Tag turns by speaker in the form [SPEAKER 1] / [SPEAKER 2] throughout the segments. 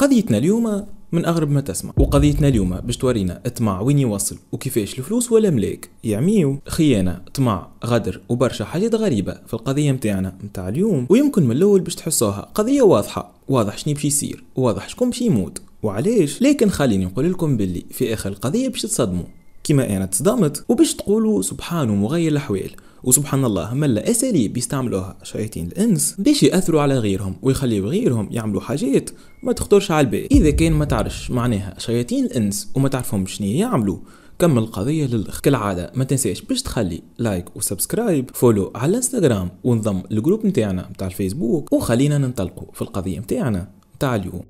[SPEAKER 1] قضيتنا اليوم من اغرب ما تسمع وقضيتنا اليوم باش تورينا الطمع وين يوصل وكيفاش الفلوس ولا ملاك يعميو خيانه طمع غدر وبرشا حاجات غريبه في القضيه نتاعنا نتاع اليوم ويمكن من الاول باش تحسوها قضيه واضحه واضح شني باش يصير واضح شكون باش يموت وعلاش لكن خليني نقول لكم باللي في اخر القضيه باش تصدموا كما انا تصدمت وباش تقولوا سبحان مغير الاحوال وسبحان الله هما الاساليب يستعملوها شياطين الانس باش ياثروا على غيرهم ويخليو غيرهم يعملوا حاجات ما تخطرش على البال اذا كان ما تعرفش معناها شياطين الانس وما تعرفهم شنو يعملوا كمل القضيه للاخ كالعاده ما تنساش باش تخلي لايك وسبسكرايب فولو على الانستغرام وانضم للجروب نتاعنا نتاع الفيسبوك وخلينا ننطلقوا في القضيه نتاعنا نتاع اليوم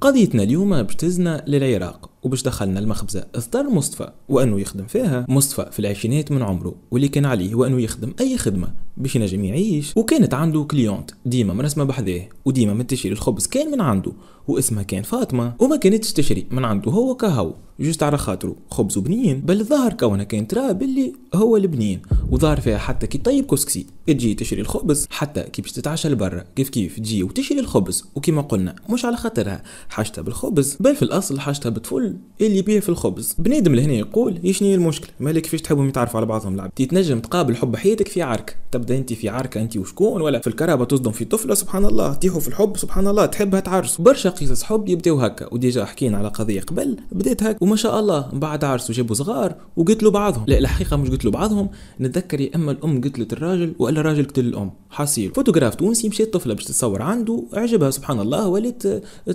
[SPEAKER 1] قضيتنا اليوم باش تزنا للعراق وباش دخلنا المخبزة اضطر مصطفى وأنه يخدم فيها مصطفى في العشرينات من عمره واللي كان عليه وأنه يخدم أي خدمة باش ينجم يعيش وكانت عنده كليونت ديما مرسمة بحذاه وديما من تشري الخبز كان من عنده واسمها كان فاطمة وما كانتش تشري من عنده هو كهو جست على خاطره خبز بنين بل ظهر كونها كانت راه باللي هو البنين وظهر فيها حتى كي طيب كسكسي تجي تشري الخبز حتى كي باش تتعشى لبرا كيف كيف تجي وتشري الخبز وكما قلنا مش على خاطرها حاجتها بالخبز بل في الاصل حاجتها بتفل اللي بيه في الخبز بنادم لهنا يقول يشني هي المشكله مالك كيفاش تحبهم يتعرفوا على بعضهم لعب تتنجم تقابل حب حياتك في عركه تبدا انت في عركه انت وشكون ولا في الكرهبه تصدم في طفله سبحان الله تيحوا في الحب سبحان الله تحبها تعرسوا برشا قصص حب يبداو هكا وديجا حكينا على قضيه قبل بدات هكا وما شاء الله من بعد عرسوا جابوا صغار وقتلوا بعضهم لا الحقيقه مش قتلوا بعضهم نتذكر يا اما الام قتلت الراجل والا الراجل قتل الام حصيل فوتوغراف تونسي مشات طفله باش تتصور عنده عجبها سبحان الله وليت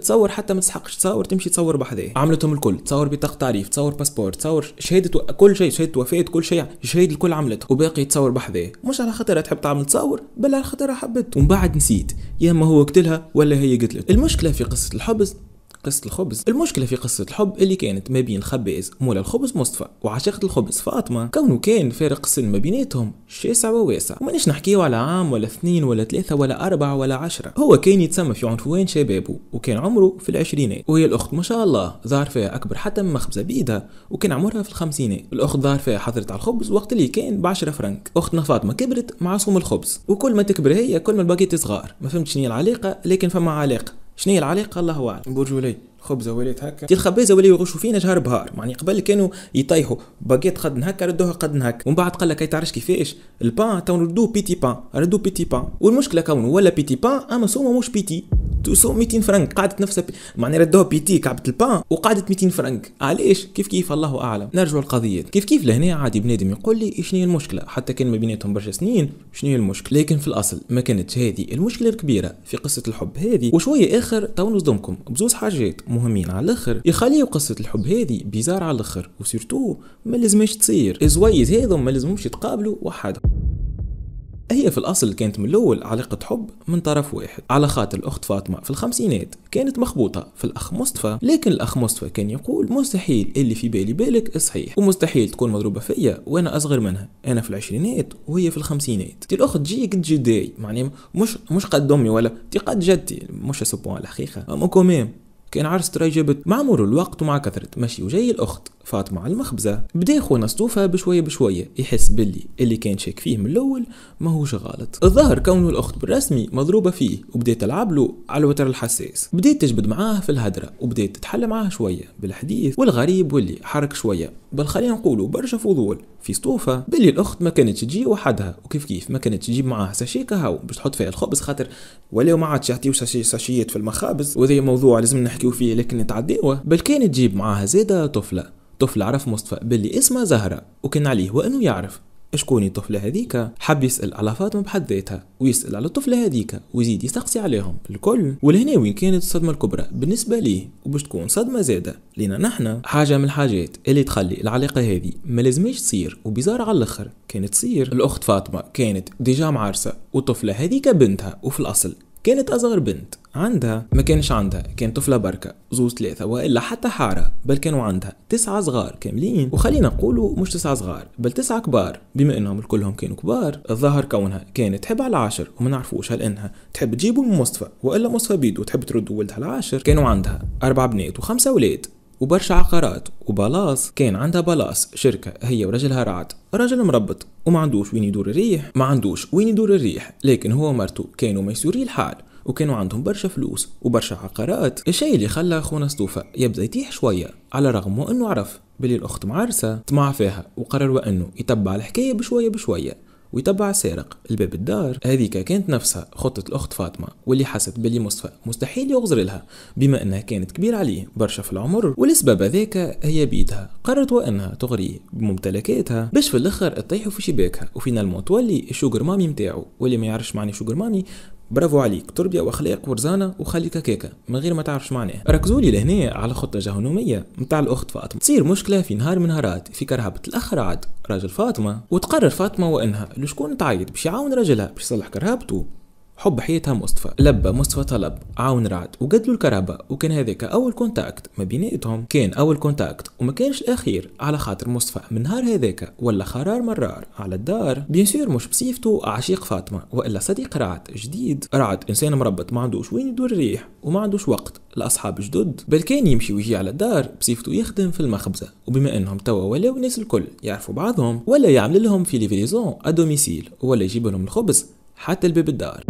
[SPEAKER 1] تصور حتى ما تسحقش تصور تمشي تصور بحذاه عملتهم الكل الكل تصور بطاقه تعريف تصور باسبور تصور شهاده كل شيء شهاده وفاه كل شيء شهاده الكل عملته وباقي تصور بحذاه مش على خاطرها تحب تعمل تصور بل على خاطرها حبت ومن بعد نسيت يا اما هو قتلها ولا هي قتلته المشكله في قصه الحبس قصة الخبز المشكلة في قصة الحب اللي كانت ما بين الخباز مولى الخبز مصطفى وعشيقة الخبز فاطمة كونه كان فارق السن ما بيناتهم شاسع وواسع ومانيش نحكيو على عام ولا اثنين ولا ثلاثة ولا أربعة ولا عشرة هو كان يتسمى في عنفوان شبابه وكان عمره في العشرينات وهي الأخت ما شاء الله ظهر فيها أكبر حتى من مخبزة بيدها وكان عمرها في الخمسينات الأخت ظهر فيها حضرت على الخبز وقت اللي كان بعشرة فرنك أختنا فاطمة كبرت معصوم الخبز وكل ما تكبر هي كل ما الباقي صغار ما فهمتش العلاقة لكن فما علاقة شنو هي العلاقه الله اعلم برجولي خبزه ولات هكا تي الخبازه ولاو يغشوا فينا جهر بهار معني قبل كانوا يطيحوا باكيت قد هكا ردوها قد هكا ومن بعد قال لك تعرفش كيفاش البان تو ردوه بيتي بان ردوه بيتي بان والمشكله كونه ولا بيتي بان اما سوما مش بيتي سو 200 فرنك قعدت نفسها بي... معني ردوها بيتي كعبه البان وقعدت 200 فرنك علاش كيف كيف الله اعلم نرجع القضيه كيف كيف لهنا عادي بنادم يقول لي شنو هي المشكله حتى كان ما بيناتهم برشا سنين شنو هي المشكله لكن في الاصل ما كانتش هذه المشكله الكبيره في قصه الحب هذه وشويه اخر تو نصدمكم بزوز حاجات مهمين على الاخر يخليو قصه الحب هذه بيزار على الاخر وسيرتو ما لازمش تصير الزويز هذو ما لازمهمش يتقابلوا وحدهم هي في الأصل كانت من الأول علاقة حب من طرف واحد على خاطر الأخت فاطمة في الخمسينات كانت مخبوطة في الأخ مصطفى لكن الأخ مصطفى كان يقول مستحيل اللي في بالي بالك صحيح ومستحيل تكون مضروبة فيا وأنا أصغر منها أنا في العشرينات وهي في الخمسينات دي الأخت جيك جداي معني مش مش قد أمي ولا دي قد جدي مش سبوان الحقيقة أما كوميم كان عرس تري جابت مع مرور الوقت ومع كثرة مشي وجاي الأخت فاطمة على المخبزة بدا خونا سطوفة بشوية بشوية يحس باللي اللي كان شاك فيه من الأول ماهوش غلط الظاهر كونه الأخت بالرسمي مضروبة فيه وبدات تلعب له على الوتر الحساس بدات تجبد معاه في الهدرة وبدات تتحلى معاه شوية بالحديث والغريب واللي حرك شوية بل خلينا نقولوا برشا فضول في سطوفة باللي الأخت ما كانت تجي وحدها وكيف كيف ما كانت تجيب معاها ساشيكا هاو باش تحط فيها الخبز خاطر ولاو ما عادش يعطيو ساشيات في المخابز وهذا موضوع لازم نحكيو فيه لكن نتعداوه بل كانت تجيب معاها زادة طفلة الطفل عرف مصطفى باللي اسمها زهرة وكان عليه وأنه يعرف شكون الطفلة هذيك حب يسأل على فاطمة بحد ذاتها ويسأل على الطفلة هذيك ويزيد يستقصي عليهم الكل ولهنا وين كانت الصدمة الكبرى بالنسبة ليه وباش تكون صدمة زادة لنا نحنا حاجة من الحاجات اللي تخلي العلاقة هذه ما لازمش تصير وبزار على الاخر كانت تصير الأخت فاطمة كانت ديجا معارسة والطفلة هذيك بنتها وفي الأصل كانت أصغر بنت عندها ما كانش عندها كان طفلة بركة زوز ثلاثة وإلا حتى حارة بل كانوا عندها تسعة صغار كاملين وخلينا نقولوا مش تسعة صغار بل تسعة كبار بما إنهم كلهم كانوا كبار الظاهر كونها كانت تحب على العاشر وما نعرفوش هل إنها تحب تجيبوا من مصطفى وإلا مصطفى بيدو تحب ترد ولدها العاشر كانوا عندها أربع بنات وخمسة ولاد وبرشا عقارات وبلاص كان عندها بلاص شركة هي ورجلها رعد راجل مربط وما عندوش وين يدور الريح ما عندوش وين يدور الريح لكن هو ومرتو كانوا ميسوري الحال وكانوا عندهم برشا فلوس وبرشا عقارات الشيء اللي خلى خونا سطوفة يبدا يتيح شوية على رغم انه عرف بلي الاخت معرسة طمع فيها وقرر انه يتبع الحكاية بشوية بشوية ويتبع السارق الباب الدار هذيك كانت نفسها خطة الأخت فاطمة واللي حست بلي مصطفى مستحيل يغزر لها بما أنها كانت كبيرة عليه برشا في العمر والسبب ذاك هي بيدها قررت وأنها تغري بممتلكاتها باش في الأخر تطيحوا في شباكها وفينالمون تولي الشوجر مامي متاعو واللي ما يعرفش معني شوجر مامي برافو عليك تربيه واخلاق ورزانه وخليك هكاكا من غير ما تعرفش معناه ركزوا لي لهنا على خطه جهنميه متاع الاخت فاطمه تصير مشكله في نهار من نهارات في كرهبه الاخر عاد راجل فاطمه وتقرر فاطمه وانها لشكون تعيط باش يعاون راجلها باش يصلح كرهبته حب حياتها مصطفى لبى مصطفى طلب عاون رعد وقد الكرابة وكان هذاك اول كونتاكت ما بيناتهم كان اول كونتاكت وما كانش الاخير على خاطر مصطفى من نهار هذاك ولا خرار مرار على الدار بيان سور مش بصيفته عشيق فاطمه والا صديق رعد جديد رعد انسان مربط ما عندوش وين يدور الريح وما عندوش وقت لاصحاب جدد بل كان يمشي ويجي على الدار بصيفته يخدم في المخبزه وبما انهم توا ولاو الناس الكل يعرفوا بعضهم ولا يعمل لهم في ليفريزون ادوميسيل ولا يجيب لهم الخبز حتى لباب الدار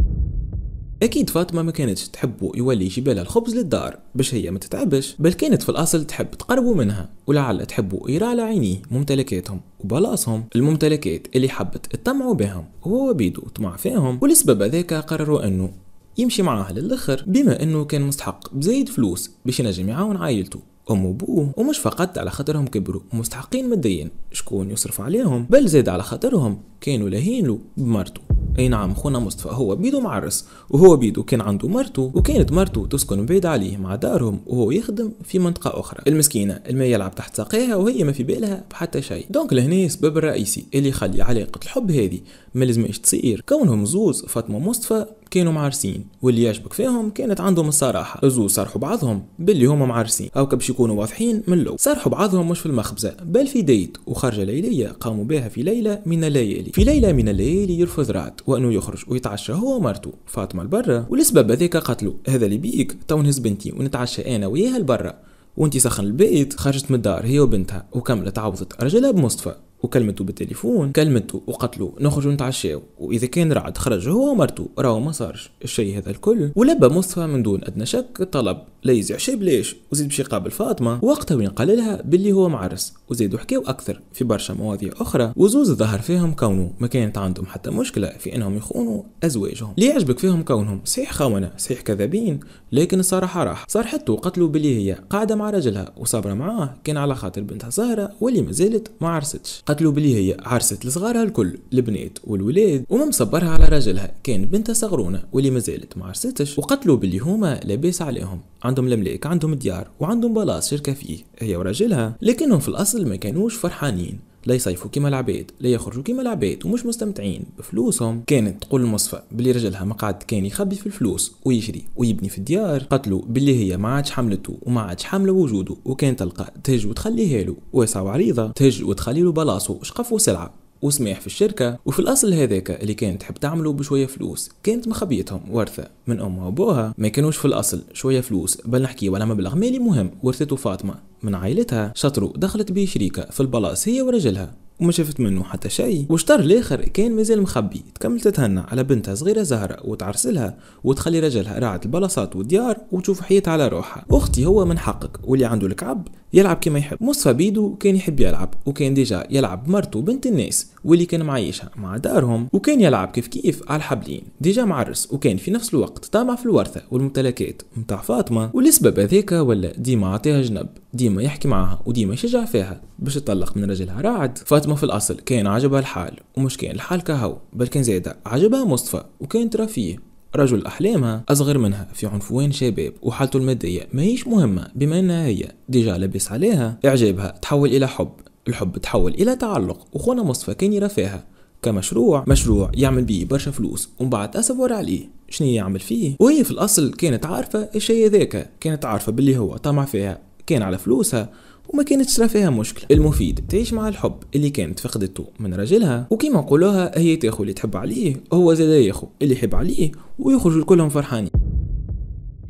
[SPEAKER 1] اكيد فاطمه ما كانتش تحبو يولي يجيب الخبز للدار باش هي ما تتعبش بل كانت في الاصل تحب تقربوا منها ولعل تحبو يرى على عينيه ممتلكاتهم وبلاصهم الممتلكات اللي حبت تطمعوا بهم وهو بيدو طمع فيهم ولسبب ذاك قرروا انه يمشي معاها للاخر بما انه كان مستحق بزايد فلوس باش ينجم يعاون عائلته أم وبوه ومش فقط على خاطرهم كبروا ومستحقين ماديا شكون يصرف عليهم بل زاد على خاطرهم كانوا لاهينلو بمرته اي نعم خونا مصطفى هو بيدو معرس وهو بيدو كان عنده مرته وكانت مرته تسكن بعيد عليه مع دارهم وهو يخدم في منطقه اخرى المسكينه الما يلعب تحت ساقيها وهي ما في بالها بحتى شيء دونك لهنا السبب الرئيسي اللي يخلي علاقه الحب هذه ما لازمش تصير كونهم زوز فاطمه مصطفى كانوا معرسين واللي يعجبك فيهم كانت عندهم الصراحه زو صرحوا بعضهم باللي هما معرسين او باش يكونوا واضحين من لو صرحوا بعضهم مش في المخبزه بل في ديت وخرجه ليليه قاموا بها في ليله من الليالي في ليله من الليالي يرفض رعد وانه يخرج ويتعشى هو ومرته فاطمه لبرا والسبب هذاك قتلو هذا اللي بيك تو نهز بنتي ونتعشى انا وياها لبرا وانتي سخن البيت خرجت من الدار هي وبنتها وكملت عوضت رجلها بمصطفى وكلمته بالتليفون كلمته وقتلو نخرجوا نتعشاو واذا كان رعد خرج هو ومرته راهو ما صارش الشيء هذا الكل ولبى مصطفى من دون ادنى شك طلب لا يزيع شي بلاش وزيد باش يقابل فاطمه وقتها وين قال لها باللي هو معرس وزيدوا حكاو اكثر في برشا مواضيع اخرى وزوز ظهر فيهم كونه ما كانت عندهم حتى مشكله في انهم يخونوا ازواجهم اللي يعجبك فيهم كونهم صحيح خونه صحيح كذابين لكن الصراحه راح صرحته وقتلوا باللي هي قاعده مع رجلها وصابره معاه كان على خاطر بنتها زهره واللي ما زالت ما عرستش قتلوا بلي هي عرست لصغارها الكل البنات والولاد وما مصبرها على راجلها كان بنتها صغرونة واللي مازالت ما عرستش وقتلوا بلي هما لاباس عليهم عندهم الملاك عندهم ديار وعندهم بلاص شركة فيه هي وراجلها لكنهم في الأصل ما كانوش فرحانين لا يصيفوا كيما العباد لا يخرجوا كيما العباد ومش مستمتعين بفلوسهم كانت تقول المصفى بلي رجلها مقعد كان يخبي في الفلوس ويشري ويبني في الديار قتلوا بلي هي ما عادش حملته وما عادش حامله وجوده وكان تلقى تهج وتخليها له واسعة وعريضة تهج وتخلي له بلاصو شقف وسلعة وسماح في الشركة وفي الأصل هذاك اللي كانت تحب تعمله بشوية فلوس كانت مخبيتهم ورثة من امها وابوها ما كانوش في الاصل شويه فلوس بل نحكي ولا مبلغ مالي مهم ورثته فاطمه من عائلتها شطرو دخلت به شريكه في البلاص هي ورجلها وما شافت منه حتى شيء وشطر الاخر كان مازال مخبي تكمل تتهنى على بنتها صغيره زهره وتعرسلها وتخلي رجلها راعة البلاصات والديار وتشوف حياتها على روحها اختي هو من حقك واللي عنده الكعب يلعب كما يحب مصفى بيدو كان يحب يلعب وكان ديجا يلعب مرته بنت الناس واللي كان معيشها مع دارهم وكان يلعب كيف كيف على الحبلين ديجا معرس وكان في نفس الوقت الوقت طامع في الورثة والممتلكات متاع فاطمة والسبب هذاك ولا ديما عطيها جنب ديما يحكي معاها وديما يشجع فيها باش تطلق من رجلها رعد فاطمة في الأصل كان عجبها الحال ومش كان الحال كهو بل كان زايدة عجبها مصطفى وكانت فيه رجل أحلامها أصغر منها في عنفوان شباب وحالته المادية ماهيش مهمة بما أنها هي ديجا لبس عليها إعجابها تحول إلى حب الحب تحول إلى تعلق وخونا مصطفى كان يرى فيها كمشروع مشروع يعمل بيه برشا فلوس ومن بعد أسف عليه شنو يعمل فيه وهي في الاصل كانت عارفه الشيء ذاك كانت عارفه باللي هو طمع فيها كان على فلوسها وما كانتش ترى فيها مشكلة المفيد تعيش مع الحب اللي كانت فقدته من راجلها وكيما نقولوها هي تاخو اللي تحب عليه وهو زاد ياخو اللي يحب عليه ويخرجوا كلهم فرحانين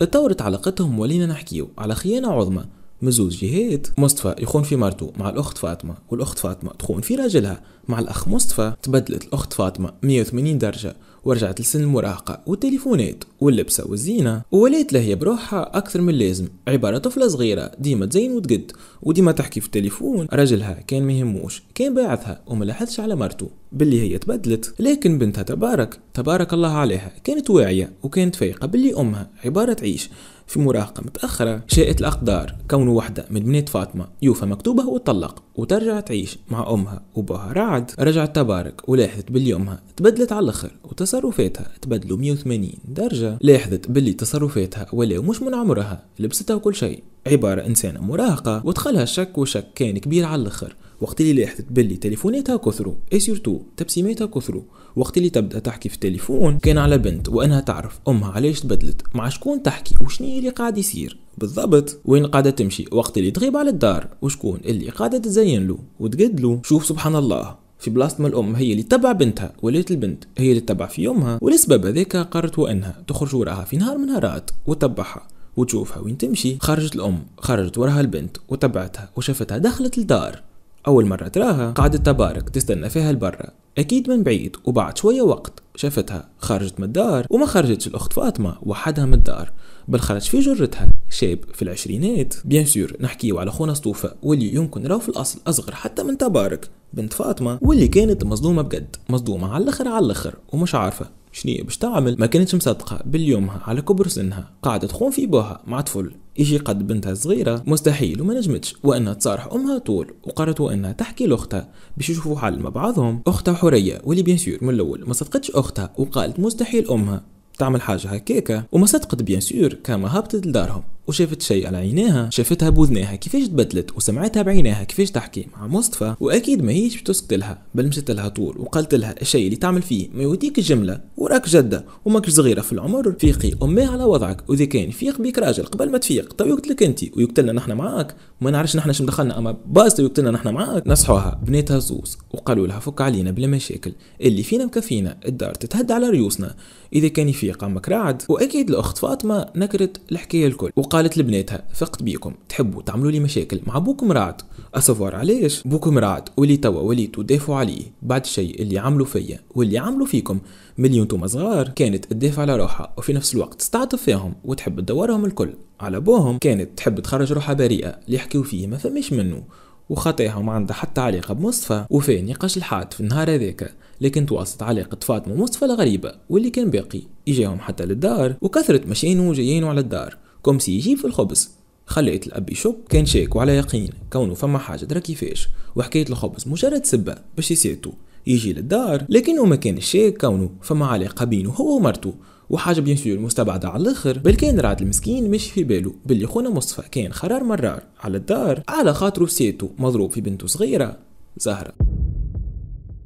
[SPEAKER 1] اتطورت علاقتهم ولينا نحكيو على خيانة عظمى من زوج جهات مصطفى يخون في مرته مع الأخت فاطمة والأخت فاطمة تخون في راجلها مع الأخ مصطفى تبدلت الأخت فاطمة 180 درجة ورجعت لسن المراهقة والتليفونات واللبسة والزينة وولات لهي بروحها أكثر من اللازم عبارة طفلة صغيرة ديما تزين وتقد وديما تحكي في التليفون رجلها كان ميهموش كان باعثها وما لاحظش على مرتو باللي هي تبدلت لكن بنتها تبارك تبارك الله عليها كانت واعية وكانت فايقة باللي أمها عبارة تعيش في مراهقة متأخرة شاءت الأقدار كونه وحدة من بنات فاطمة يوفى مكتوبة وطلق وترجع تعيش مع أمها وبوها رعد رجعت تبارك ولاحظت باليومها أمها تبدلت على الآخر وتصرفاتها تبدلوا 180 درجة لاحظت باللي تصرفاتها ولا مش من عمرها لبستها وكل شيء عبارة إنسانة مراهقة ودخلها شك وشك كان كبير على الآخر وقت اللي لاحظت بلي تليفوناتها كثروا اي سيرتو تبسيماتها كثروا وقت اللي تبدا تحكي في التليفون كان على بنت وانها تعرف امها علاش تبدلت مع شكون تحكي وشني اللي قاعد يصير بالضبط وين قاعدة تمشي وقت اللي تغيب على الدار وشكون اللي قاعدة تزين له له شوف سبحان الله في بلاصة ما الأم هي اللي تبع بنتها ولات البنت هي اللي تبع في أمها ولسبب هذاك قررت وأنها تخرج وراها في نهار من نهارات وتبعها وتشوفها وين تمشي خرجت الأم خرجت وراها البنت وتبعتها وشافتها دخلت الدار أول مرة تراها قعدت تبارك تستنى فيها لبرا أكيد من بعيد وبعد شوية وقت شافتها خرجت من الدار وما خرجتش الأخت فاطمة وحدها من الدار بل خرج في جرتها شاب في العشرينات بيان سور نحكيو على خونا سطوفة واللي يمكن راهو في الأصل أصغر حتى من تبارك بنت فاطمة واللي كانت مصدومة بجد مصدومة على الأخر على الأخر ومش عارفة شنية باش تعمل ما كانتش مصدقة باليومها على كبر سنها قاعدة تخون في بوها مع طفل يجي قد بنتها صغيرة مستحيل وما نجمتش وأنها تصارح أمها طول وقررت أنها تحكي لأختها باش يشوفوا حل مع بعضهم أختها حورية واللي بيان سور من الأول ما صدقتش أختها وقالت مستحيل أمها تعمل حاجة هكاكا وما صدقت بيان سور كما هبطت لدارهم وشافت شيء على عينيها شافتها بوذنيها كيفاش تبدلت وسمعتها بعينيها كيفاش تحكي مع مصطفى واكيد ما هيش بتسكت لها بل مشت لها طول وقالت لها الشيء اللي تعمل فيه ما يوديك الجمله وراك جده وماكش صغيره في العمر فيقي امي على وضعك واذا كان فيق بيك راجل قبل ما تفيق تو يقتلك انت ويقتلنا نحن معاك ما نعرفش نحن شنو دخلنا اما باس يقتلنا نحن معاك نصحوها بناتها زوز وقالوا لها فك علينا بلا مشاكل اللي فينا مكفينا الدار تتهد على ريوسنا اذا كان يفيق اما كراعد واكيد الاخت فاطمه نكرت الحكايه الكل وقال قالت لبناتها فقت بيكم تحبوا تعملوا لي مشاكل مع بوك مراد اسفور علاش بوك مراد واللي توا وليتوا دافعوا عليه بعد الشيء اللي عملوا فيا واللي عملوا فيكم مليون توما صغار كانت تدافع على روحها وفي نفس الوقت تستعطف فيهم وتحب تدورهم الكل على بوهم كانت تحب تخرج روحها بريئه اللي يحكيو فيه ما فماش منه وخطيها ما عندها حتى علاقة بمصطفى وفي نقاش الحاد في النهار هذاك لكن تواصلت علاقة فاطمة ومصطفى الغريبة واللي كان باقي إجاهم حتى للدار وكثرت مشينو وجايينو على الدار كومسي يجيب في الخبز خليت الاب يشك كان شاك وعلى يقين كونه فما حاجه درا كيفاش وحكايه الخبز مجرد سبه باش يسيتو يجي للدار لكنه ما كان شاك كونه فما علاقه بينه هو ومرته وحاجه بيان سور مستبعده على الاخر بل كان راد المسكين مش في باله باللي خونا مصطفى كان خرار مرار على الدار على خاطره سيتو مضروب في بنته صغيره زهره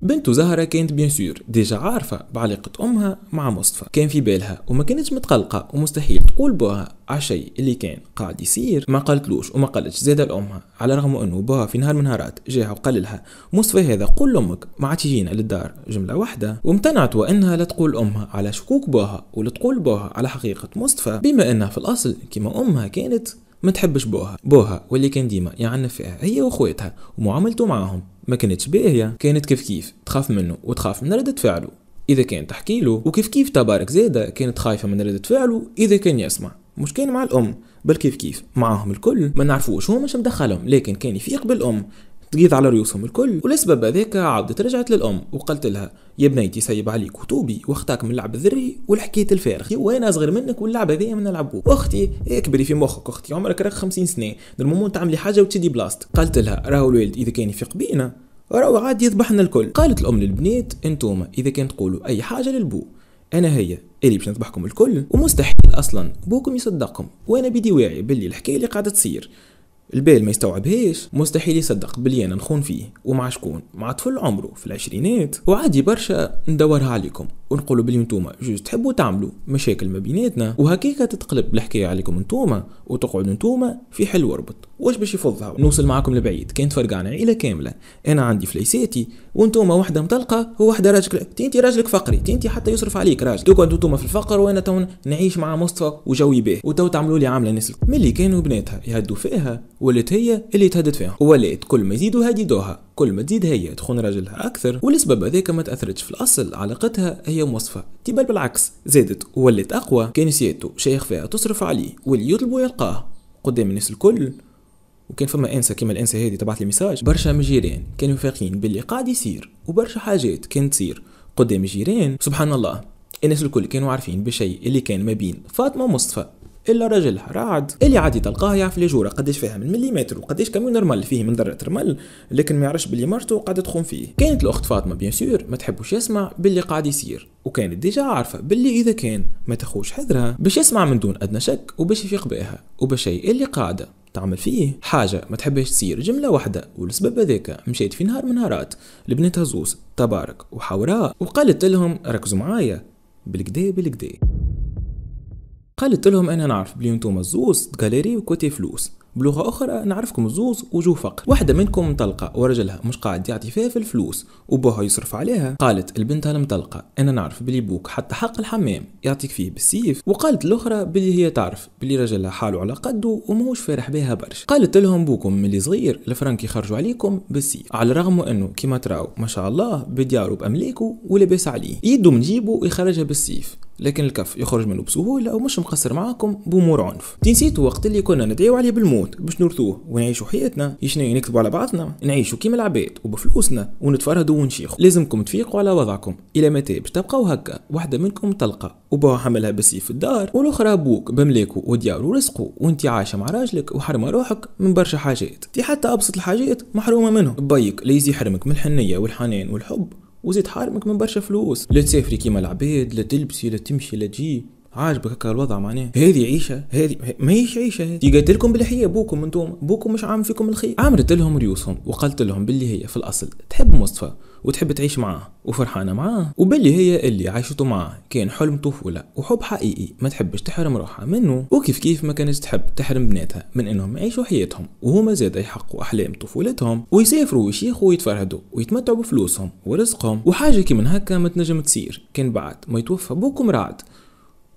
[SPEAKER 1] بنت زهرة كانت بيان سور ديجا عارفة بعلاقة أمها مع مصطفى كان في بالها وما كانتش متقلقة ومستحيل تقول بوها على الشيء اللي كان قاعد يصير ما قالتلوش وما قالتش زادة لأمها على الرغم أنه بوها في نهار من نهارات جاها وقال لها مصطفى هذا قول لأمك ما عاد يجينا للدار جملة واحدة وامتنعت وأنها لا تقول أمها على شكوك بوها ولا تقول بوها على حقيقة مصطفى بما أنها في الأصل كما أمها كانت ما تحبش بوها بوها واللي كان ديما يعنف فيها هي وخواتها ومعاملته معاهم ما كانتش باهية كانت كيف كيف تخاف منه وتخاف من ردة فعله إذا كان تحكي له وكيف كيف تبارك زادة كانت خايفة من ردة فعله إذا كان يسمع مش كان مع الأم بل كيف كيف معاهم الكل ما نعرفوش هو مش مدخلهم لكن كان يفيق بالأم تقيض على ريوسهم الكل ولسبب هذاك عاودت رجعت للام وقالت لها يا بنيتي سيب عليك وطوبي واختك من اللعب الذري والحكايه الفارغ وانا أصغر منك واللعبة هذيا ما نلعبوه اختي اكبري إيه، في مخك اختي عمرك راك 50 سنه المهم تعملي حاجه وتشدي بلاست قالت لها راهو الوالد اذا كان يفيق بينا راهو عادي يذبحنا الكل قالت الام للبنات انتوما اذا كان تقولوا اي حاجه للبو انا هي اللي باش نذبحكم الكل ومستحيل اصلا بوكم يصدقكم وانا بدي واعي باللي الحكايه اللي قاعده تصير البال ما يستوعبهاش مستحيل يصدق بلي انا نخون فيه ومع شكون مع طفل عمره في العشرينات وعادي برشا ندورها عليكم ونقولوا بلي نتوما جوج تحبوا تعملوا مشاكل ما بيناتنا وهكيكا تتقلب الحكايه عليكم نتوما وتقعدوا نتوما في حل وربط واش باش يفضها نوصل معاكم لبعيد كانت فرقانه عيله كامله انا عندي فليساتي وانتوما وحده مطلقه وواحده راجل انت راجلك فقري انت حتى يصرف عليك راجل تقعد انتوما في الفقر وانا تو نعيش مع مصطفى وجوي به وتو تعملوا لي عامله نسل ملي كانوا بناتها يهدوا فيها ولات هي اللي تهدد فيها ولات كل ما يزيدوا هديدوها كل ما تزيد هي تخون راجلها أكثر والسبب هذاك ما تأثرتش في الأصل علاقتها هي موصفة تبال بالعكس زادت ولات أقوى كان سيادته شيخ فيها تصرف عليه واللي يطلبوا يلقاه قدام الناس الكل وكان فما انسه كيما الانسه هذه تبعت لي ميساج برشا من جيران كانوا فاقين باللي قاعد يصير وبرشا حاجات كانت تصير قدام الجيران سبحان الله الناس الكل كانوا عارفين بشيء اللي كان ما بين فاطمه ومصطفى الا راجلها رعد اللي عادي تلقاه يعرف لي جوره قداش فيها من مليمتر وقداش كميون رمل فيه من ذره رمل لكن ما يعرفش بلي مرته قاعده تخون فيه كانت الاخت فاطمه بيان سور ما تحبوش يسمع باللي قاعد يصير وكانت ديجا عارفه باللي اذا كان ما تخوش حذرها باش يسمع من دون ادنى شك وباش يفيق بها وبشيء اللي قاعده تعمل فيه حاجة ما تحبش تصير جملة واحدة والسبب هذاك مشيت في نهار من نهارات لبنتها زوز تبارك وحوراء وقالت لهم ركزوا معايا بالكدا بالكدا قالت لهم انا نعرف بلي نتوما الزوز غاليري وكوتي فلوس بلغه اخرى نعرفكم الزوز وجوه فقر واحده منكم مطلقه ورجلها مش قاعد يعطي فيها في الفلوس وبوها يصرف عليها قالت البنت المطلقه انا نعرف بلي بوك حتى حق الحمام يعطيك فيه بالسيف وقالت الاخرى بلي هي تعرف بلي رجلها حاله على قده وموش فارح بها برش قالت لهم بوكم ملي صغير الفرنك يخرجوا عليكم بالسيف على الرغم انه كيما تراو ما شاء الله بدياره باملاكو ولاباس عليه يدو من جيبو يخرجها بالسيف لكن الكف يخرج منه بسهولة أو مش مقصر معاكم بأمور عنف تنسيتوا وقت اللي كنا ندعيو عليه بالموت باش نرثوه ونعيشوا حياتنا يشنو نكتبوا على بعضنا نعيشوا كيما العباد وبفلوسنا ونتفردوا ونشيخوا لازمكم تفيقوا على وضعكم إلى متى باش تبقاو هكا واحدة منكم تلقى وباو حملها بسيف الدار والأخرى بوك بملاكو وديارو ورزقه وانت عايشة مع راجلك وحرمة روحك من برشا حاجات تي حتى أبسط الحاجات محرومة منهم بيك لا حرمك من الحنية والحنان والحب وزيد حارمك من برشا فلوس لا تسافري كيما العباد لا تلبسي لا تمشي لا تجي عاجبك هكا الوضع معناه هذه عيشه هذه ماهيش عيشه هذه لكم بالحيه بوكم انتم بوكم مش عامل فيكم الخير عمرت لهم ريوسهم وقالت لهم باللي هي في الاصل تحب مصطفى وتحب تعيش معاه وفرحانة معاه وباللي هي اللي عايشته معاه كان حلم طفولة وحب حقيقي ما تحبش تحرم روحها منه وكيف كيف ما كانت تحب تحرم بناتها من انهم يعيشوا حياتهم وهما زاد يحققوا احلام طفولتهم ويسافروا ويشيخوا ويتفرهدوا ويتمتعوا بفلوسهم ورزقهم وحاجة كي من هكا ما تنجم تصير كان بعد ما يتوفى بوكم رعد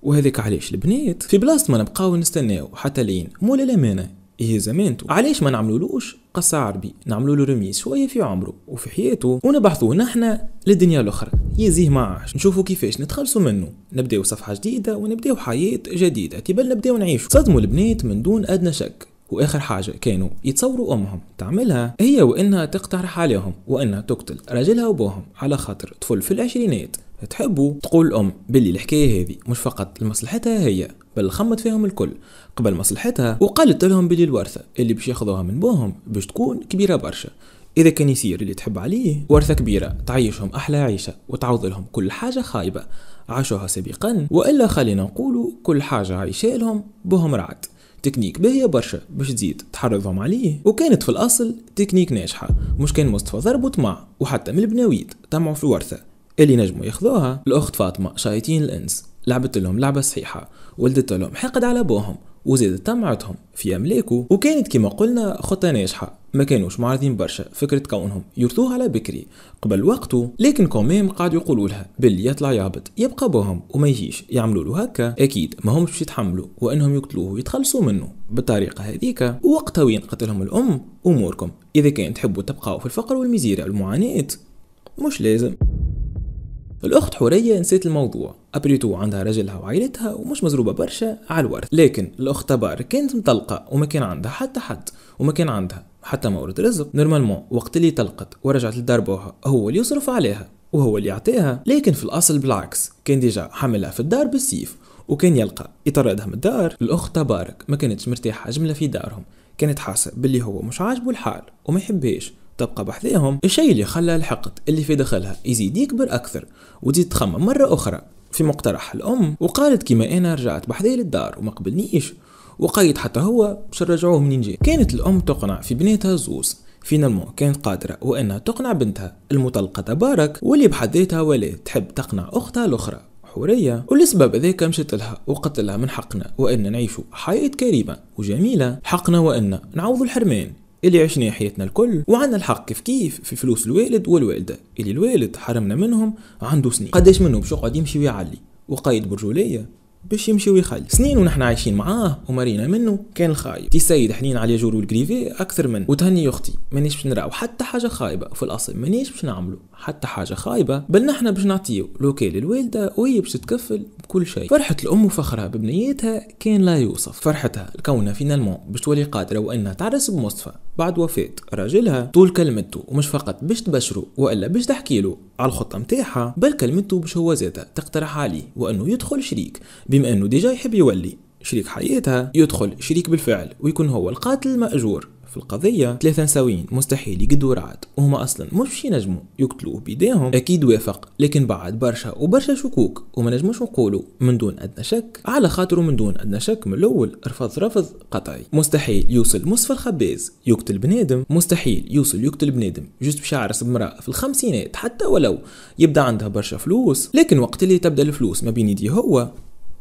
[SPEAKER 1] وهذيك علاش البنات في بلاصه ما نبقاو نستناو حتى لين مولا الامانه هي زمانته علاش ما نعملولوش قصة عربي نعملو له رميز شوية في عمره وفي حياته ونبحثوا نحنا للدنيا الأخرى يزيه ما عاش نشوفو كيفاش نتخلصو منه نبداو صفحة جديدة ونبداو حياة جديدة تبل نبداو نعيشو صدموا البنات من دون أدنى شك واخر حاجه كانوا يتصوروا امهم تعملها هي وانها تقترح عليهم وانها تقتل رجلها وبوهم على خاطر طفل في العشرينات تحبوا تقول الأم باللي الحكاية هذه مش فقط لمصلحتها هي بل خمت فيهم الكل قبل مصلحتها وقالت لهم باللي الورثة اللي باش ياخذوها من بوهم باش تكون كبيرة برشا إذا كان يصير اللي تحب عليه ورثة كبيرة تعيشهم أحلى عيشة وتعوض لهم كل حاجة خايبة عاشوها سابقا وإلا خلينا نقول كل حاجة عايشة لهم بوهم رعد تكنيك باهية برشا باش تزيد تحرضهم عليه وكانت في الأصل تكنيك ناجحة مش كان مصطفى ضرب وطمع وحتى من البناويت طمعوا في الورثة اللي نجموا ياخذوها الاخت فاطمه شايتين الانس لعبت لهم لعبه صحيحه ولدت لهم حقد على ابوهم وزادت طمعتهم في املاكه وكانت كما قلنا خطه ناجحه ما كانوش معارضين برشا فكرة كونهم يرثوه على بكري قبل وقته لكن كوميم قاعد يقولوا لها باللي يطلع يهبط يبقى بوهم وما يجيش يعملوا له هكا اكيد ما همش باش يتحملوا وانهم يقتلوه ويتخلصوا منه بالطريقة هذيك ووقتها وين قتلهم الام اموركم اذا كان تحبوا تبقاو في الفقر والمزيرة والمعاناة مش لازم الأخت حورية نسيت الموضوع أبريتو عندها رجلها وعائلتها ومش مزروبة برشا على الورث لكن الأخت بار كانت مطلقة وما كان عندها حتى حد وما كان عندها حتى مورد رزق نورمالمون وقت اللي طلقت ورجعت لدار بوها هو اللي يصرف عليها وهو اللي يعطيها لكن في الأصل بالعكس كان ديجا حملها في الدار بالسيف وكان يلقى يطردها من الدار الأخت تبارك ما كانتش مرتاحة جملة في دارهم كانت حاسة باللي هو مش عاجبه الحال وما يحبهاش تبقى بحذاهم الشيء اللي خلى الحقد اللي في داخلها يزيد يكبر أكثر وتزيد تخمم مرة أخرى في مقترح الأم وقالت كيما أنا رجعت بحذايا للدار وما قبلنيش وقيد حتى هو باش نرجعوه منين جاي كانت الأم تقنع في بناتها زوز فينالمون كانت قادرة وأنها تقنع بنتها المطلقة تبارك واللي بحد ذاتها ولا تحب تقنع أختها الأخرى حورية ولسبب ذاك مشت لها وقتلها من حقنا وأن نعيشوا حياة كريمة وجميلة حقنا وأن نعوض الحرمان اللي عشنا حياتنا الكل وعنا الحق كيف كيف في فلوس الوالد والوالده اللي الوالد حرمنا منهم عنده سنين قداش منهم باش يقعد يمشي ويعلي وقايد برجوليه باش يمشي ويخلي سنين ونحن عايشين معاه ومرينا منه كان خايب تي سيد حنين على جور والكريفي اكثر من وتهني اختي مانيش باش نراو حتى حاجه خايبه في الاصل مانيش باش نعملو حتى حاجة خايبة بل نحن باش نعطيو لوكي للوالدة وهي باش تكفل بكل شيء فرحة الأم وفخرها ببنيتها كان لا يوصف فرحتها لكونها فينالمون باش تولي قادرة وأنها تعرس بمصطفى بعد وفاة راجلها طول كلمته ومش فقط باش تبشره وإلا باش تحكي له على الخطة متاعها بل كلمته باش هو زادها تقترح عليه وأنه يدخل شريك بما أنه ديجا يحب يولي شريك حياتها يدخل شريك بالفعل ويكون هو القاتل المأجور في القضية ثلاثة نساويين مستحيل يقدوا رعد وهما أصلا مش ينجموا يقتلوه بيديهم أكيد وافق لكن بعد برشا وبرشا شكوك وما نجموش نقولوا من دون أدنى شك على خاطره من دون أدنى شك من الأول رفض رفض قطعي مستحيل يوصل مصفى الخباز يقتل بنادم مستحيل يوصل يقتل بنادم جست باش يعرس بمرأة في الخمسينات حتى ولو يبدا عندها برشا فلوس لكن وقت اللي تبدا الفلوس ما بين يديه هو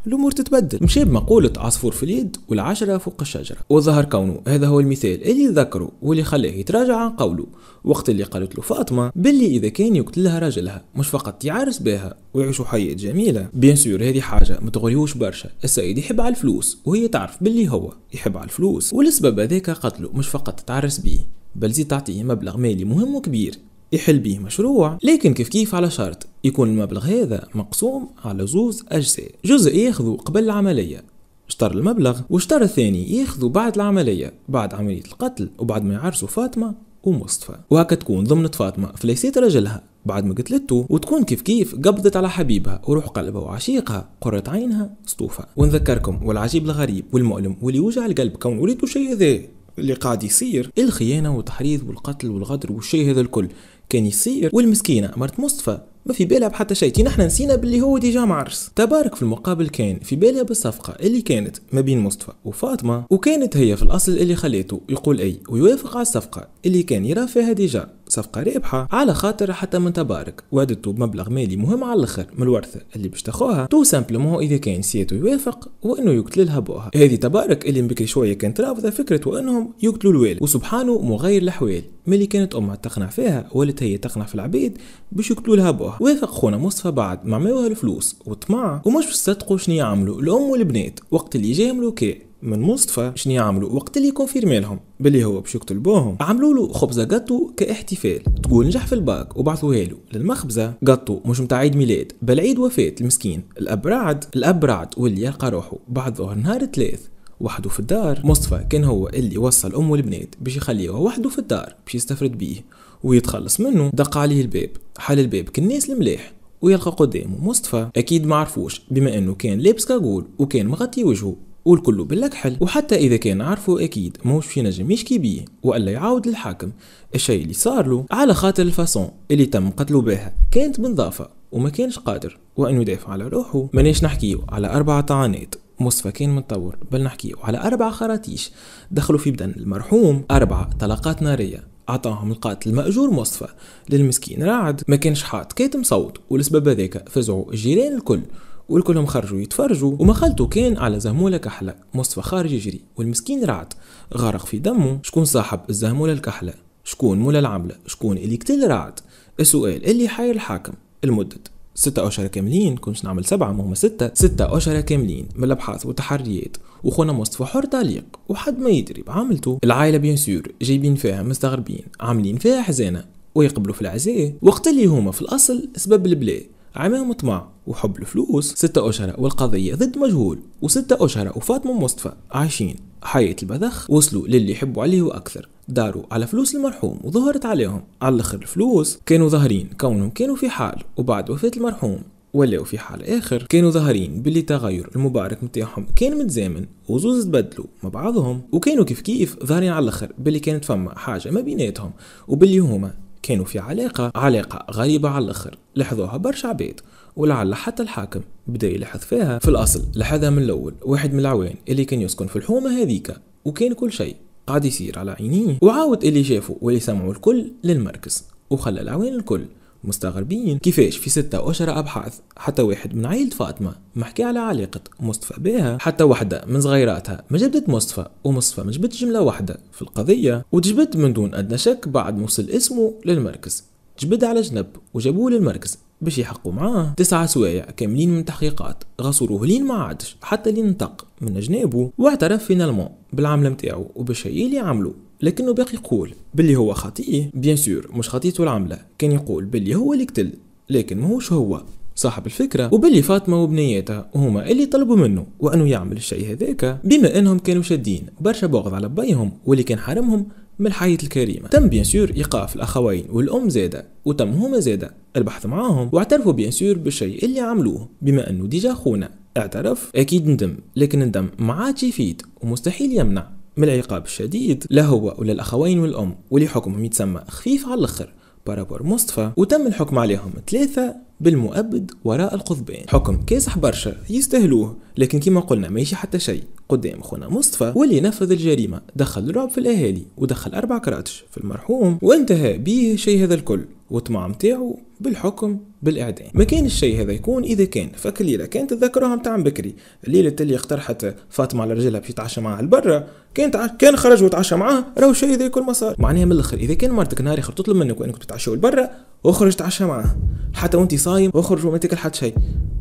[SPEAKER 1] الامور تتبدل مشي بمقوله عصفور في اليد والعشره فوق الشجره وظهر كونه هذا هو المثال اللي ذكره واللي خلاه يتراجع عن قوله وقت اللي قالت له فاطمه باللي اذا كان يقتلها راجلها مش فقط يعرس بها ويعيشوا حياه جميله بيان سور هذه حاجه ما تغريوش برشا السيد يحب على الفلوس وهي تعرف باللي هو يحب على الفلوس والسبب هذاك قتله مش فقط تعرس بيه بل زيد تعطيه مبلغ مالي مهم وكبير يحل به مشروع لكن كيف كيف على شرط يكون المبلغ هذا مقسوم على زوز أجزاء جزء ياخذه قبل العملية شطر المبلغ والشطر الثاني ياخذه بعد العملية بعد عملية القتل وبعد ما يعرسوا فاطمة ومصطفى وهكا تكون ضمنت فاطمة فليست رجلها بعد ما قتلته وتكون كيف كيف قبضت على حبيبها وروح قلبها وعشيقها قرة عينها سطوفة ونذكركم والعجيب الغريب والمؤلم واللي يوجع القلب كون وليدو شيء هذا اللي قاعد يصير الخيانة والتحريض والقتل والغدر والشيء هذا الكل كان يصير والمسكينه مرت مصطفى ما في بالها بحتى شيء تي نحنا نسينا باللي هو ديجا معرس تبارك في المقابل كان في بالها بالصفقه اللي كانت ما بين مصطفى وفاطمه وكانت هي في الاصل اللي خليته يقول اي ويوافق على الصفقه اللي كان يرى فيها ديجا صفقه رابحه على خاطر حتى من تبارك وعدته بمبلغ مالي مهم على الاخر من الورثه اللي باش تاخوها تو سامبلومون اذا كان سيتو يوافق وانه يقتل لها بوها هذه تبارك اللي بكري شويه كانت رافضه فكره وانهم يقتلوا الوالد وسبحانه مغير الاحوال ملي كانت امها تقنع فيها ولت هي تقنع في العبيد باش يقتلوا لها بوها وافق خونا مصطفى بعد معماوها الفلوس وطمع ومش صدقوا شنو يعملوا الام والبنات وقت اللي جاملوا كي من مصطفى شنو يعملوا وقت اللي يكونفيرمي لهم باللي هو باش يقتلبوهم عملوا له خبزه جاتو كاحتفال تقول نجح في الباك وبعثوها له للمخبزه جاتو مش متاع عيد ميلاد بل عيد وفاه المسكين الاب رعد الاب رعد واللي يلقى روحه بعد ظهر نهار ثلاث وحده في الدار مصطفى كان هو اللي وصل امه البنات باش يخليوه وحده في الدار باش يستفرد بيه ويتخلص منه دق عليه الباب حل الباب كالناس الملاح ويلقى قدامه مصطفى اكيد ما عرفوش بما انه كان لابس كاغول وكان مغطي وجهه والكل بالك حل وحتى إذا كان عارفه أكيد موش في نجم يشكي بيه وألا يعاود للحاكم الشيء اللي صار له على خاطر الفاسون اللي تم قتله بها كانت بنظافة وما كانش قادر وأنه يدافع على روحه ماناش نحكيه على أربع طعنات مصفى كان متطور بل نحكيه على أربع خراتيش دخلوا في بدن المرحوم أربع طلقات نارية عطاهم القاتل المأجور مصطفى للمسكين راعد ما كانش حاط كاتم صوت والسبب هذاك فزعوا الجيران الكل والكلهم خرجوا يتفرجوا وما خالته كان على زهمولة كحلة مصطفى خارج يجري والمسكين رعد غرق في دمه شكون صاحب الزهمولة الكحلة شكون مولا العملة شكون اللي قتل رعد السؤال اللي حير الحاكم المدة ستة أشهر كاملين كنت نعمل سبعة ما ستة ستة أشهر كاملين من الأبحاث والتحريات وخونا مصطفى حر تعليق وحد ما يدري بعملته العائلة بيان سور جايبين فيها مستغربين عاملين فيها حزانة ويقبلوا في العزاء وقت اللي هما في الأصل سبب البلاء عمام طمع وحب الفلوس ستة أشهر والقضية ضد مجهول وستة أشهر وفاطمة مصطفى عايشين حياة البذخ وصلوا للي يحبوا عليه وأكثر داروا على فلوس المرحوم وظهرت عليهم على الآخر الفلوس كانوا ظاهرين كونهم كانوا في حال وبعد وفاة المرحوم ولاو في حال اخر كانوا ظاهرين باللي تغير المبارك متاعهم كان متزامن وزوز تبدلوا مع بعضهم وكانوا كيف كيف ظاهرين على الاخر باللي كانت فما حاجه ما بيناتهم وباللي هما كانوا في علاقة علاقة غريبة على الآخر لحظوها برشا عباد ولعل حتى الحاكم بدا يلحظ فيها في الأصل لحظها من الأول واحد من العوان اللي كان يسكن في الحومة هذيك وكان كل شيء قاعد يصير على عينيه وعاود اللي شافوا واللي سمعوا الكل للمركز وخلى العوان الكل مستغربين كيفاش في ستة أشهر أبحاث حتى واحد من عائلة فاطمة محكي على علاقة مصطفى بها حتى وحدة من صغيراتها ما جبدت مصطفى ومصطفى ما جبت جملة واحدة في القضية وتجبد من دون أدنى شك بعد وصل اسمه للمركز جبد على جنب وجابوه للمركز باش يحقوا معاه تسعة سوايع كاملين من تحقيقات غصروه لين ما عادش حتى لين نطق من جنابه واعترف فينالمون بالعمل متاعو وباش اللي عملو لكنه باقي يقول باللي هو خطيه بيان سور مش خطيته العمله كان يقول باللي هو اللي قتل لكن ماهوش هو صاحب الفكرة وبلي فاطمة وبنياتها هما اللي طلبوا منه وأنه يعمل الشيء هذاك بما أنهم كانوا شادين برشا بغض على بيهم واللي كان حرمهم من الحياة الكريمة تم بيان سور إيقاف الأخوين والأم زادة وتم هما زادة البحث معاهم واعترفوا بيان سور بالشيء اللي عملوه بما أنه ديجا خونا اعترف أكيد ندم لكن ندم ما عادش يفيد ومستحيل يمنع من العقاب الشديد لا هو ولا الأخوين والأم واللي حكمهم يتسمى خفيف على الآخر بارابور مصطفى وتم الحكم عليهم ثلاثة بالمؤبد وراء القضبان حكم كاسح برشا يستاهلوه لكن كما قلنا ماشي حتى شيء قدام خونا مصطفى واللي نفذ الجريمة دخل الرعب في الأهالي ودخل أربع كراتش في المرحوم وانتهى بيه شيء هذا الكل وطمع متاعو بالحكم بالاعدام ما كان الشيء هذا يكون اذا كان فك الليله كانت تذكروها نتاع بكري الليله اللي اقترحت فاطمه على رجلها باش يتعشى معاها البرة كان كان خرج وتعشى معاه راهو شيء هذا يكون ما صار معناها من الاخر اذا كان مرتك نهار يخرج تطلب منك وانكم تتعشوا البرة اخرج تعشى معاه حتى وانت صايم اخرج وما تاكل حتى شيء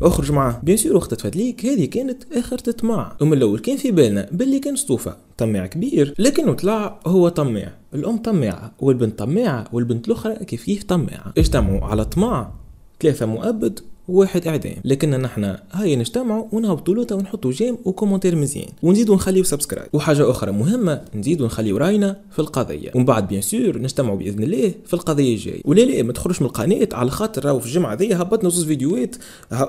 [SPEAKER 1] اخرج معاه بيان سور وقت تفادليك هذه كانت اخر تطمع ومن الاول كان في بالنا باللي كان سطوفه طماع كبير لكنه طلع هو طماع الام طماعه والبنت طماعه والبنت الاخرى كيف كيف طماعه اجتمعوا على طماع ثلاثة مؤبد واحد اعدام لكن نحنا هاي نجتمعوا ونهبطوا لوطا ونحطوا جيم وكومنتير مزيان ونزيدوا نخليو سبسكرايب وحاجه اخرى مهمه نزيدوا نخليو راينا في القضيه ومن بعد بيان سور نجتمعوا باذن الله في القضيه الجايه ولا لا ما تخرجش من القناه على خاطر راهو في الجمعه ذي هبطنا زوز فيديوهات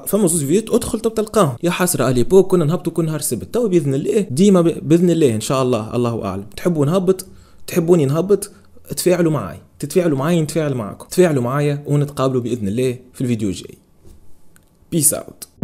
[SPEAKER 1] فما زوز فيديوهات ادخل تو تلقاهم يا حسره اليبوك كنا نهبطوا كل نهار السبت تو باذن الله ديما باذن الله ان شاء الله الله اعلم تحبوا نهبط تحبوني نهبط تفاعلوا معاي تتفاعلوا معي نتفاعل معكم تفاعلوا معايا ونتقابلوا باذن الله في الفيديو الجاي بيس اوت